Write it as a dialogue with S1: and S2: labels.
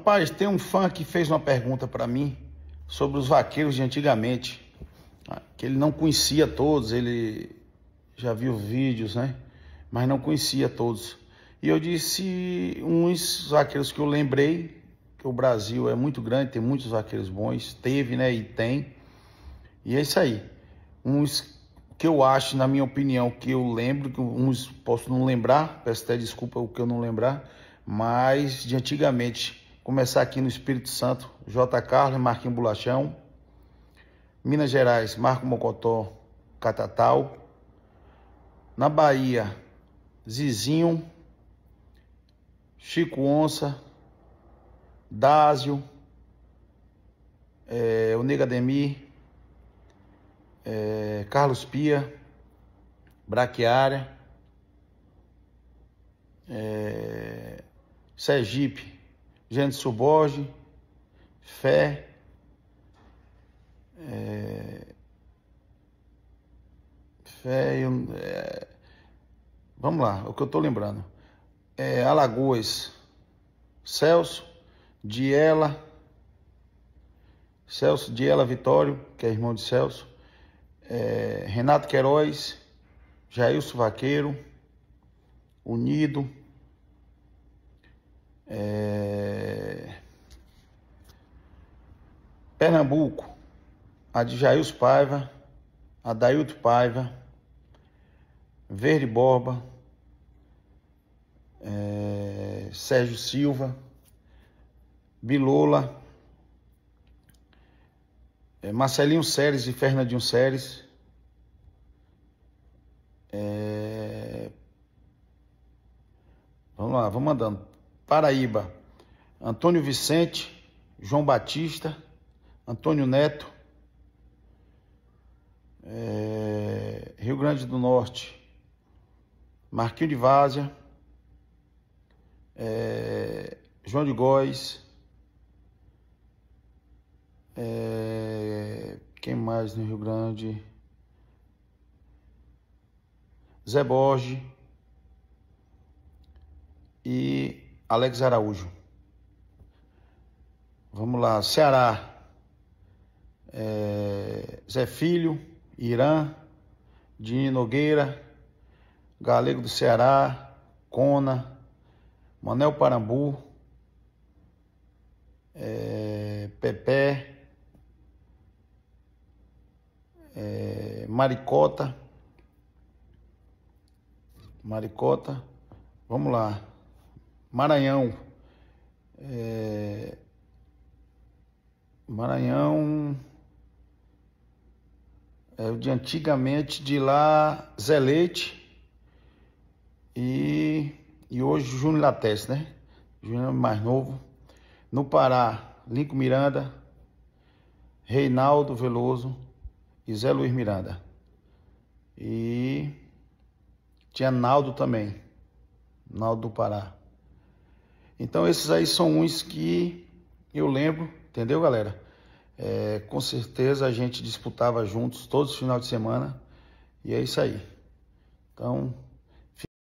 S1: Rapaz, tem um fã que fez uma pergunta para mim sobre os vaqueiros de antigamente, ah, que ele não conhecia todos, ele já viu vídeos, né? Mas não conhecia todos. E eu disse uns vaqueiros que eu lembrei, que o Brasil é muito grande, tem muitos vaqueiros bons, teve, né? E tem. E é isso aí. Uns que eu acho, na minha opinião, que eu lembro, que uns posso não lembrar, peço até desculpa o que eu não lembrar, mas de antigamente Começar aqui no Espírito Santo, J. Carlos Marquinhos Bulachão. Minas Gerais, Marco Mocotó, Catatal. Na Bahia, Zizinho, Chico Onça, Dásio, é, o Nega Demi, é, eh, Carlos Pia, Braquiária, é, Sergipe, Gente suborge, Fé, é, Fé, é, vamos lá, o que eu estou lembrando, é, Alagoas, Celso, Diela, Celso, Diela Vitório, que é irmão de Celso, é, Renato Queiroz, Jailson Vaqueiro, Unido, é, Pernambuco, a de Jails Paiva, a Dailto Paiva, Verde Borba, é, Sérgio Silva, Bilola, é, Marcelinho Séries e Fernandinho Séries, é, vamos lá, vamos andando. Paraíba, Antônio Vicente, João Batista, Antônio Neto, é, Rio Grande do Norte, Marquinho de Várzea, é, eh, João de Góis, é, quem mais no Rio Grande? Zé Borges e Alex Araújo. Vamos lá, Ceará é, Zé Filho, Irã, Dini Nogueira, Galego do Ceará, Cona, Manel Parambu, é, Pepe, é, Maricota, Maricota, vamos lá, Maranhão, é, Maranhão, é, o de antigamente de lá Zé Leite e, e hoje Júnior Lattes, né? Júnior é mais novo. No Pará, Linco Miranda, Reinaldo Veloso e Zé Luiz Miranda. E tinha Naldo também, Naldo do Pará. Então esses aí são uns que eu lembro, entendeu, galera? É, com certeza a gente disputava juntos todos os finais de semana. E é isso aí. Então,